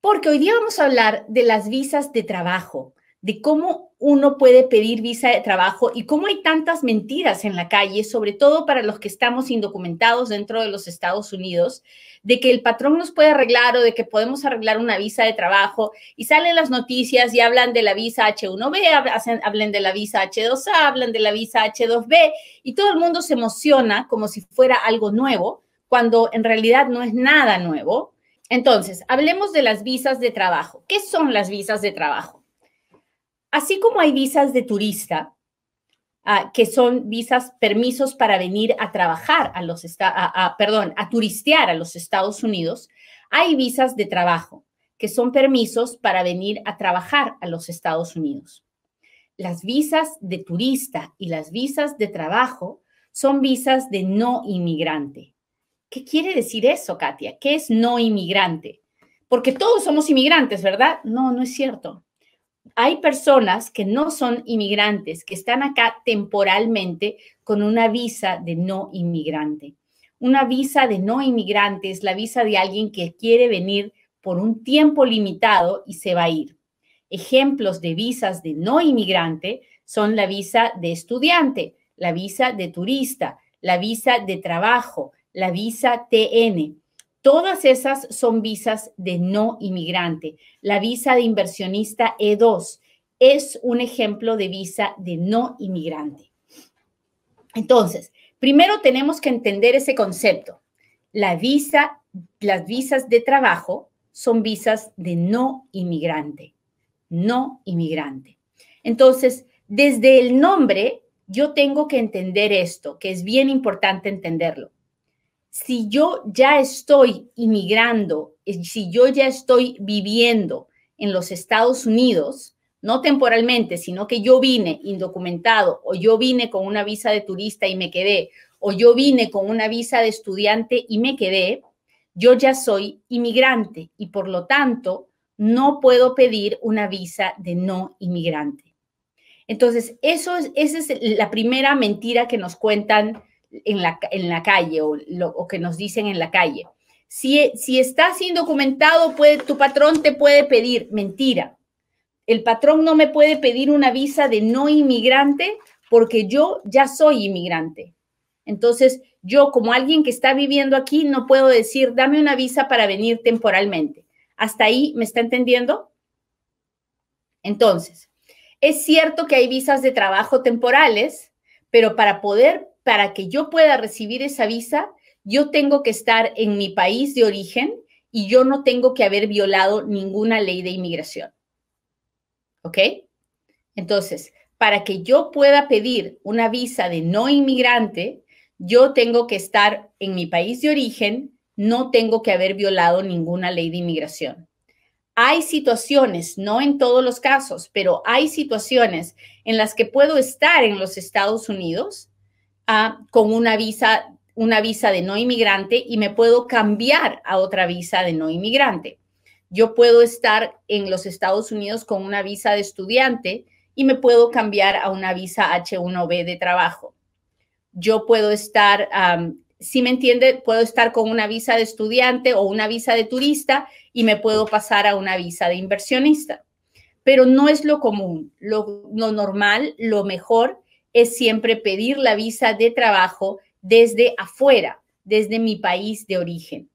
porque hoy día vamos a hablar de las visas de trabajo, de cómo uno puede pedir visa de trabajo y cómo hay tantas mentiras en la calle, sobre todo para los que estamos indocumentados dentro de los Estados Unidos, de que el patrón nos puede arreglar o de que podemos arreglar una visa de trabajo y salen las noticias y hablan de la visa H1B, hablan de la visa H2A, hablan de la visa H2B y todo el mundo se emociona como si fuera algo nuevo, cuando en realidad no es nada nuevo entonces, hablemos de las visas de trabajo. ¿Qué son las visas de trabajo? Así como hay visas de turista, ah, que son visas, permisos para venir a trabajar a los, perdón, a turistear a los Estados Unidos, hay visas de trabajo, que son permisos para venir a trabajar a los Estados Unidos. Las visas de turista y las visas de trabajo son visas de no inmigrante. ¿Qué quiere decir eso, Katia? ¿Qué es no inmigrante? Porque todos somos inmigrantes, ¿verdad? No, no es cierto. Hay personas que no son inmigrantes, que están acá temporalmente con una visa de no inmigrante. Una visa de no inmigrante es la visa de alguien que quiere venir por un tiempo limitado y se va a ir. Ejemplos de visas de no inmigrante son la visa de estudiante, la visa de turista, la visa de trabajo, la visa TN. Todas esas son visas de no inmigrante. La visa de inversionista E2 es un ejemplo de visa de no inmigrante. Entonces, primero tenemos que entender ese concepto. La visa, las visas de trabajo son visas de no inmigrante. No inmigrante. Entonces, desde el nombre, yo tengo que entender esto, que es bien importante entenderlo si yo ya estoy inmigrando, eh, si yo ya estoy viviendo en los Estados Unidos, no temporalmente, sino que yo vine indocumentado o yo vine con una visa de turista y me quedé, o yo vine con una visa de estudiante y me quedé, yo ya soy inmigrante y por lo tanto no puedo pedir una visa de no inmigrante. Entonces, eso esa es la primera mentira que nos cuentan en la, en la calle o, lo, que nos dicen en la calle. Si, si estás indocumentado, puede, tu patrón te puede pedir, mentira. El patrón no me puede pedir una visa de no inmigrante porque yo ya soy inmigrante. Entonces, yo como alguien que está viviendo aquí, no puedo decir, dame una visa para venir temporalmente. ¿Hasta ahí me está entendiendo? Entonces, es cierto que hay visas de trabajo temporales, pero para poder para que yo pueda recibir esa visa, yo tengo que estar en mi país de origen y yo no tengo que haber violado ninguna ley de inmigración. ¿Ok? Entonces, para que yo pueda pedir una visa de no inmigrante, yo tengo que estar en mi país de origen, no tengo que haber violado ninguna ley de inmigración. Hay situaciones, no en todos los casos, pero hay situaciones en las que puedo estar en los Estados Unidos con una visa, una visa de no inmigrante y me puedo cambiar a otra visa de no inmigrante. Yo puedo estar en los Estados Unidos con una visa de estudiante y me puedo cambiar a una visa H1B de trabajo. Yo puedo estar, si me entiende, puedo estar con una visa de estudiante o una visa de turista y me puedo pasar a una visa de inversionista. Pero no es lo común. Lo, lo normal, lo mejor es siempre pedir la visa de trabajo desde afuera, desde mi país de origen.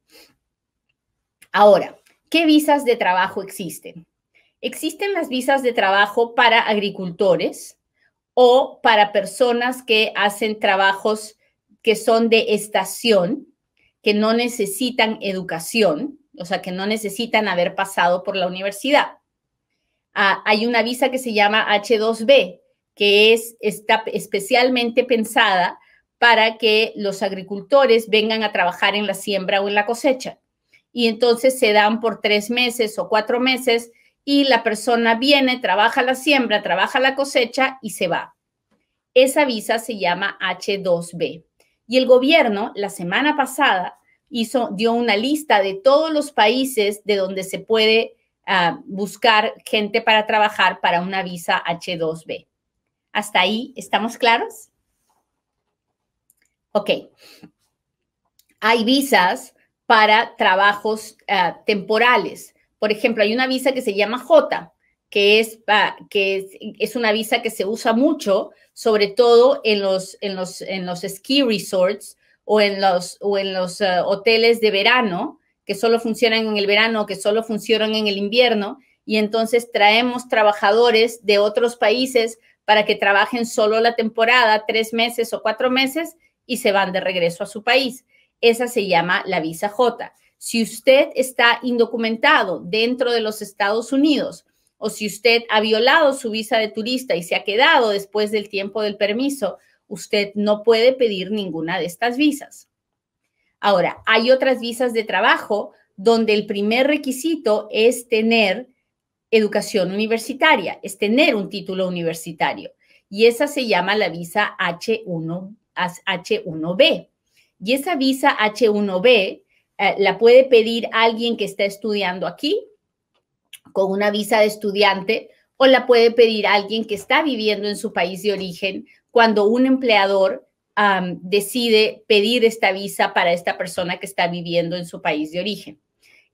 Ahora, ¿qué visas de trabajo existen? Existen las visas de trabajo para agricultores o para personas que hacen trabajos que son de estación, que no necesitan educación, o sea, que no necesitan haber pasado por la universidad. Ah, hay una visa que se llama H2B, que es, está especialmente pensada para que los agricultores vengan a trabajar en la siembra o en la cosecha. Y entonces se dan por tres meses o cuatro meses y la persona viene, trabaja la siembra, trabaja la cosecha y se va. Esa visa se llama H2B. Y el gobierno la semana pasada hizo, dio una lista de todos los países de donde se puede ah, buscar gente para trabajar para una visa H2B. ¿Hasta ahí estamos claros? Ok. Hay visas para trabajos eh, temporales. Por ejemplo, hay una visa que se llama J, que, es, ah, que es, una visa que se usa mucho, sobre todo en los, en ski resorts o en los, en los eh, hoteles de verano, que solo funcionan en el verano, que solo funcionan en el invierno. Y entonces traemos trabajadores de otros países para que trabajen solo la temporada, tres meses o cuatro meses, y se van de regreso a su país. Esa se llama la visa J. Si usted está indocumentado dentro de los Estados Unidos o si usted ha violado su visa de turista y se ha quedado después del tiempo del permiso, usted no puede pedir ninguna de estas visas. Ahora, hay otras visas de trabajo donde el primer requisito es tener educación universitaria, es tener un título universitario. Y esa se llama la visa H1, H1B. Y esa visa H1B eh, la puede pedir alguien que está estudiando aquí con una visa de estudiante o la puede pedir alguien que está viviendo en su país de origen cuando un empleador decide pedir esta visa para esta persona que está viviendo en su país de origen.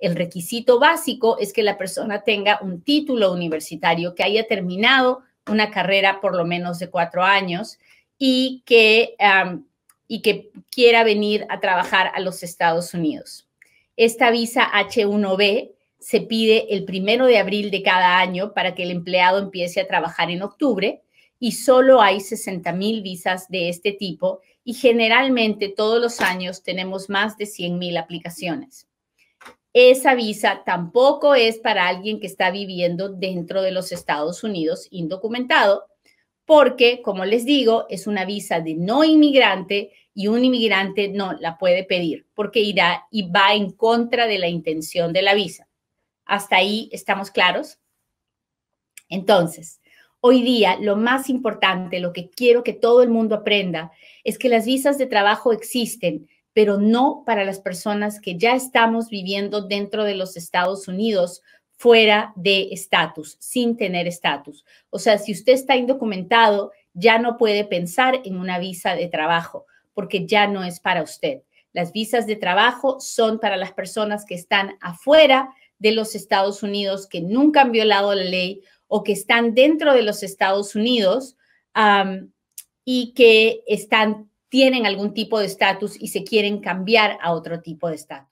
El requisito básico es que la persona tenga un título universitario, que haya terminado una carrera por lo menos de cuatro años y que, y que quiera venir a trabajar a los Estados Unidos. Esta visa H1B se pide el primero de abril de cada año para que el empleado empiece a trabajar en octubre y solo hay 60 mil visas de este tipo y generalmente todos los años tenemos más de 100 mil aplicaciones. Esa visa tampoco es para alguien que está viviendo dentro de los Estados Unidos indocumentado, porque, como les digo, es una visa de no inmigrante y un inmigrante no la puede pedir porque irá y va en contra de la intención de la visa. ¿Hasta ahí estamos claros? Entonces, hoy día lo más importante, lo que quiero que todo el mundo aprenda, es que las visas de trabajo existen pero no para las personas que ya estamos viviendo dentro de los Estados Unidos fuera de estatus, sin tener estatus. O sea, si usted está indocumentado, ya no puede pensar en una visa de trabajo, porque ya no es para usted. Las visas de trabajo son para las personas que están afuera de los Estados Unidos, que nunca han violado la ley o que están dentro de los Estados Unidos y que están tienen algún tipo de estatus y se quieren cambiar a otro tipo de estatus.